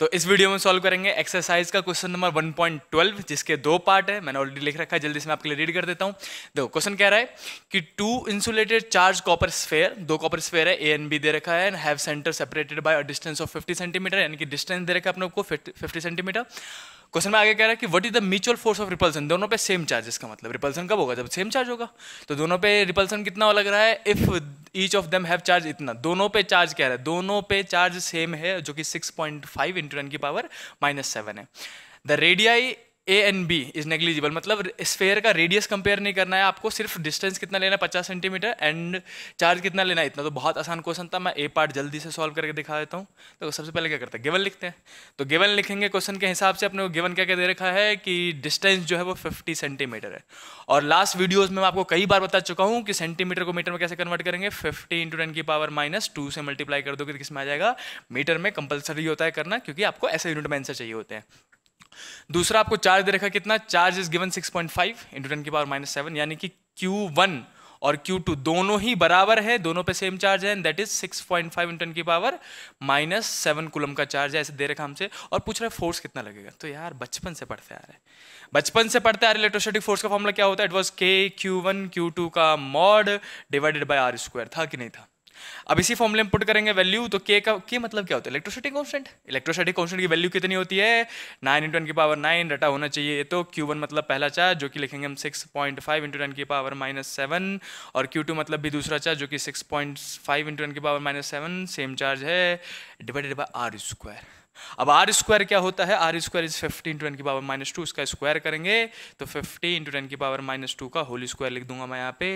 तो इस वीडियो में सॉल्व करेंगे एक्सरसाइज का क्वेश्चन नंबर 1.12 जिसके दो पार्ट है मैंने ऑलरेडी लिख रखा है जल्दी से मैं आपके लिए रीड कर देता हूं देखो क्वेश्चन कह रहा है कि two insulated charge copper sphere दो कॉपर स्फेयर है ए एन बी दे रखा है and have centre separated by a distance of 50 centimetre यानी कि डिस्टेंस दे रखा है अपने को 50 सेंटीमीटर क्वेश्चन में आगे कह रहा है कि what is the mutual force of repulsion दोनों पे सेम चार्ज इसका मतलब रिपल्सन कब होगा जब सेम चार्ज होगा तो दोनों पे रिपल्सन कितना लग रहा है if each of them have charge इतना दोनों पे चार्ज क्या है दोनों पे चार्ज सेम है जो कि 6.5 पॉइंट फाइव इंटू की पावर माइनस सेवन है the radii A and B is negligible मतलब स्फेयर का रेडियस कंपेयर नहीं करना है आपको सिर्फ डिस्टेंस कितना लेना है पचास सेंटीमीटर एंड चार्ज कितना लेना है इतना तो बहुत आसान क्वेश्चन था मैं ए पार्ट जल्दी से सॉल्व करके दिखा देता हूँ तो सबसे पहले क्या करते हैं गिवन लिखते हैं तो गिवन लिखेंगे क्वेश्चन के हिसाब से अपने को गिवन क्या क्या दे रखा है कि डिस्टेंस जो है वो फिफ्टी सेंटीमीटर है और लास्ट वीडियोज़ में मैं आपको कई बार बता चुका हूँ कि सेंटीमीटर को मीटर में कैसे कन्वर्ट करेंगे फिफ्टी इंटू टेन की पावर माइनस टू से मल्टीप्लाई कर दो तो किस में आ जाएगा मीटर में कंपलसरी होता है करना क्योंकि आपको ऐसे यूनिट में आंसर चाहिए होते हैं दूसरा आपको चार्ज दे रखा कितना charge is given 6.5 point five into ten की पावर माइनस सेवन यानी कि Q1 और Q2 दोनों ही बराबर है दोनों पे सेम चार्ज है that is 6.5 point five into की पावर माइनस सेवन कुलम का चार्ज है ऐसे दे रखा हमसे और पूछ रहा है फोर्स कितना लगेगा तो यार बचपन से पढ़ते आ रहे हैं बचपन से पढ़ते आ रहे इलेक्ट्रोस्टैटिक फोर्स का फॉर्मूला क्या होता है it was K Q one Q two का mod divided by R square था कि नहीं था अब इसी फॉर्मूले में पुट करेंगे वैल्यू तो के का के मतलब क्या होता है इलेक्ट्रोसिटी कॉन्स्टेंट इलेक्ट्रोसिटी कॉन्स्टेंट की वैल्यू कितनी होती है नाइन इंटू की पावर नाइन रटा होना चाहिए तो क्यू वन मतलब पहला चार्ज जो कि लिखेंगे हम सिक्स पॉइंट फाइव इंटू की पावर माइनस सेवन और क्यू टू मतलब भी दूसरा चार्ज जो कि सिक्स पॉइंट फाइव इंटू की power minus seven same charge है डिवाइडेड बाई आर स्क्वायर अब आर स्क्वायर क्या होता है R square is fifty into ten की पावर माइनस टू इसका स्क्वायर करेंगे तो फिफ्टी इंटू टेन की पावर माइनस टू का होल स्क्वायर लिख दूंगा मैं यहाँ पे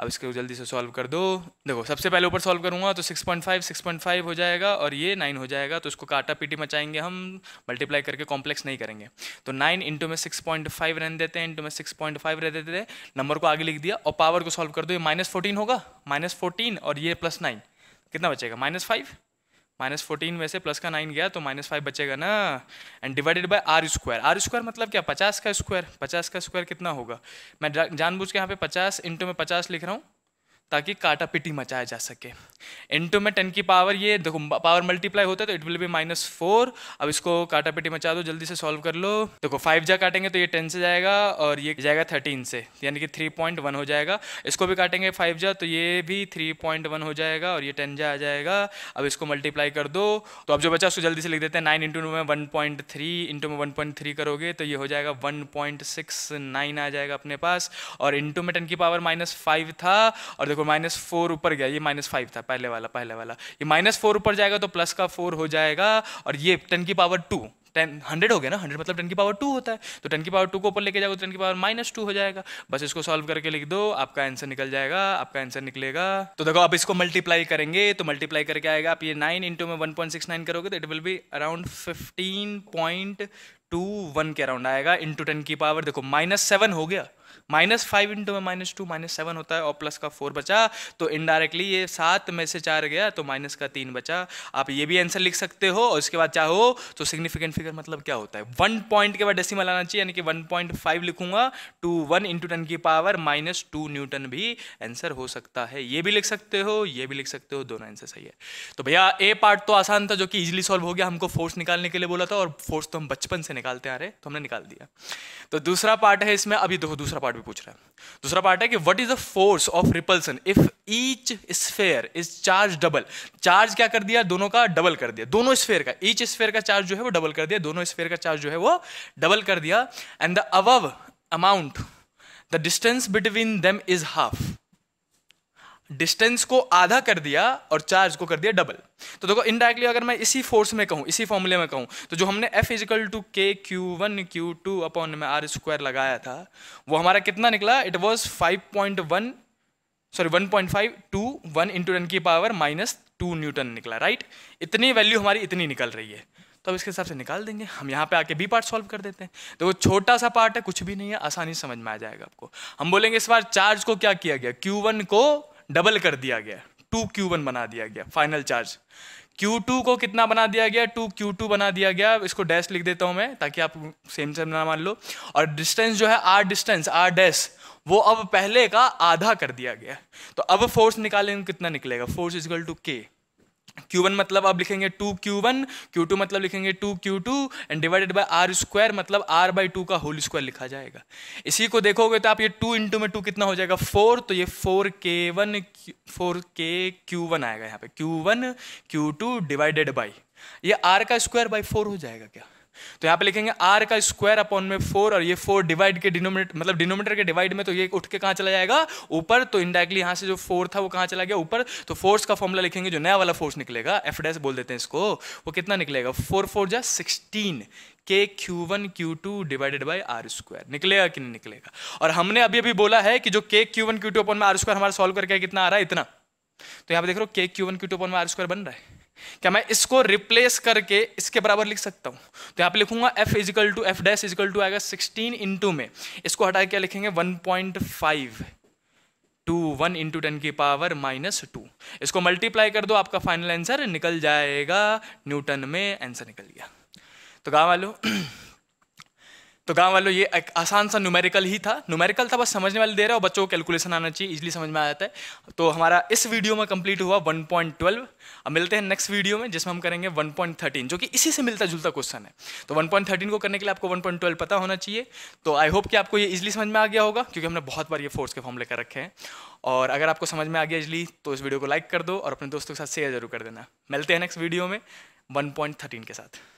अब इसको जल्दी से सॉल्व कर दो देखो सबसे पहले ऊपर सॉल्व करूंगा तो six point five six point five हो जाएगा और ये नाइन हो जाएगा तो इसको काटा पीटी मचाएंगे हम मल्टीप्लाई करके कॉम्प्लेक्स नहीं करेंगे तो नाइन इंटू में सिक्स पॉइंट फाइव रहने देते हैं इंटू में सिक्स पॉइंट फाइव रह देते थे नंबर को आगे लिख दिया और पावर को सॉल्व कर दो ये माइनस फोर्टीन होगा माइनस फोर्टीन और ये प्लस नाइन कितना बचेगा माइनस फाइव माइनस फोर्टीन में से प्लस का नाइन गया तो माइनस फाइव बचेगा ना and divided by R square R square मतलब क्या पचास का स्क्वायर पचास का स्क्वायर कितना होगा मैं जानबूझ के यहाँ पे पचास इंटू में पचास लिख रहा हूँ ताकि काटा पिटी मचाया जा सके इंटू में टेन की पावर ये देखो पावर मल्टीप्लाई होता है तो it will be minus four अब इसको काटा पिटी मचा दो जल्दी से सॉल्व कर लो देखो फाइव जा काटेंगे तो ये टेन से जाएगा और ये जाएगा थर्टीन से यानी कि थ्री पॉइंट वन हो जाएगा इसको भी काटेंगे फाइव जा तो ये भी थ्री पॉइंट वन हो जाएगा और ये टेन जा आ जाएगा अब इसको मल्टीप्लाई कर दो तो अब जो बचा उसको जल्दी से लिख देते हैं नाइन इंटू में वन पॉइंट थ्री इंटू में वन पॉइंट थ्री करोगे तो ये हो जाएगा वन पॉइंट सिक्स नाइन आ जाएगा अपने पास और इंटू में टेन की पावर माइनस फाइव था और देखो देखो माइनस फोर ऊपर गया ये माइनस फाइव था पहले वाला पहले वाला ये माइनस फोर ऊपर जाएगा तो प्लस का फोर हो जाएगा और ये टेन की पावर टू टेन हंड्रेड हो गया ना हंड्रेड मतलब टेन की पावर टू होता है तो टेन की पावर टू को ऊपर लेके जाओ तो टेन की पावर माइनस टू हो जाएगा बस इसको सॉल्व करके लिख दो आपका आंसर निकल जाएगा आपका आंसर निकलेगा तो देखो आप इसको मल्टीप्लाई करेंगे तो मल्टीप्लाई करके आएगा आप ये नाइन इंटू में वन पॉइंट सिक्स नाइन करोगे तो it will be around fifteen point two one के अराउंड आएगा इंटू टेन की पावर देखो माइनस सेवन हो गया माइनस फाइव इंटू में माइनस टू माइनस सेवन होता है और प्लस का फोर बचा तो इनडायरेक्टली ये सात में से चार गया तो माइनस का तीन बचा आप ये भी आंसर लिख सकते हो और उसके बाद चाहो तो सिग्निफिकेंट फिगर मतलब क्या होता है वन पॉइंट के बाद डेसिमल आना चाहिए यानी कि वन पॉइंट फाइव लिखूंगा टू वन इंटू टन की पावर माइनस टू न्यूटन भी आंसर हो सकता है ये भी लिख सकते हो ये भी लिख सकते हो दोनों आंसर सही है तो भैया ए पार्ट तो आसान था जो कि इजिली सॉल्व हो गया हमको फोर्स निकालने के लिए बोला था और फोर्स तो हम बचपन से निकालते आ रहे तो हमने निकाल दिया तो दूसरा पार्ट है इसमें अभी देखो दूसरा पार्ट भी पूछ रहा है दूसरा पार्ट है कि what is the force of repulsion if each sphere is charge double charge क्या कर दिया दोनों का डबल कर दिया दोनों स्फेयर का ईच स्फेयर का चार्ज जो है वो डबल कर दिया दोनों स्फेयर का चार्ज जो है वो डबल कर दिया and the above amount the distance between them is half distance को आधा कर दिया और चार्ज को कर दिया डबल तो देखो इनडायरेक्टली अगर मैं इसी फोर्स में कहूँ इसी फॉर्मूले में कहूँ तो जो हमने F is equal to K Q one Q two upon में आर स्क्वायर लगाया था वो हमारा कितना निकला it was five point one sorry one point five two one into ten की पावर माइनस टू न्यूटन निकला राइट इतनी वैल्यू हमारी इतनी निकल रही है तो अब इसके हिसाब से निकाल देंगे हम यहाँ पे आके बी पार्ट सॉल्व कर देते हैं देखो छोटा सा पार्ट है कुछ भी नहीं है आसानी समझ में आ जाएगा आपको हम बोलेंगे इस बार चार्ज को क्या किया गया क्यू वन को डबल कर दिया गया टू क्यू वन बना दिया गया फाइनल चार्ज क्यू टू को कितना बना दिया गया टू क्यू टू बना दिया गया इसको डैश लिख देता हूँ मैं ताकि आप सेम सेम ना मान लो और डिस्टेंस जो है आर डिस्टेंस आर डैश वो अब पहले का आधा कर दिया गया तो अब फोर्स निकालेंगे कितना निकलेगा फोर्स इजगल टू के Q1 मतलब अब लिखेंगे two Q one Q two मतलब लिखेंगे two Q two and divided by R square मतलब आर बाई टू का होल स्क्वायर लिखा जाएगा इसी को देखोगे तो आप ये टू इंटू में टू कितना हो जाएगा फोर तो ये four K one four K Q one आएगा यहाँ पे Q one Q two divided by ये आर का स्क्वायर बाई फोर हो जाएगा क्या तो यहाँ पे लिखेंगे आर का स्क्वायर अपॉन में फोर और ये फोर डिवाइड के डिनोमिनेटर मतलब डिनोमिनेटर के डिवाइड में तो ये उठ के कहाँ चला जाएगा ऊपर तो इंडायरेक्टली यहाँ से जो फोर था वो कहाँ चला गया ऊपर तो फोर्स का फॉर्मूला लिखेंगे जो नया वाला फोर्स निकलेगा एफ डैश बोल देते हैं इसको वो कितना निकलेगा फोर फोर जा sixteen K Q one Q two divided by R square निकलेगा कि नहीं निकलेगा और हमने अभी अभी बोला है कि जो K Q one Q two upon में आर स्क्वायर हमारा सॉल्व करके कितना आ रहा है इतना तो यहाँ पे देख रहे हो K Q one Q two upon में आर स्क्वायर बन रहा है क्या मैं इसको रिप्लेस करके इसके बराबर लिख सकता हूं तो यहां पे लिखूंगा F is equal to F dash is equal to आएगा 16 इंटू में इसको हटा के लिखेंगे one point five two one into ten की पावर माइनस टू इसको मल्टीप्लाई कर दो आपका फाइनल आंसर निकल जाएगा न्यूटन में आंसर निकल गया तो गांव वालों तो गांव वालों ये एक आसान सा न्यूमेरिकल ही था न्यूमेरिकल था बस समझने वाले दे रहे और बच्चों को कैलकुलेशन आना चाहिए इजली समझ में आ जाता है तो हमारा इस वीडियो में कंप्लीट हुआ 1.12 अब मिलते हैं नेक्स्ट वीडियो में जिसमें हम करेंगे 1.13 जो कि इसी से मिलता जुलता क्वेश्चन है तो 1.13 को करने के लिए आपको 1.12 पता होना चाहिए तो आई होप कि आपको ये इजिली समझ में आ गया होगा क्योंकि हमने बहुत बार ये फोर्स के फॉर्म लेकर रखे हैं और अगर आपको समझ में आ गया इजली तो इस वीडियो को लाइक कर दो और अपने दोस्तों के साथ शेयर जरूर कर देना मिलते हैं नेक्स्ट वीडियो में वन के साथ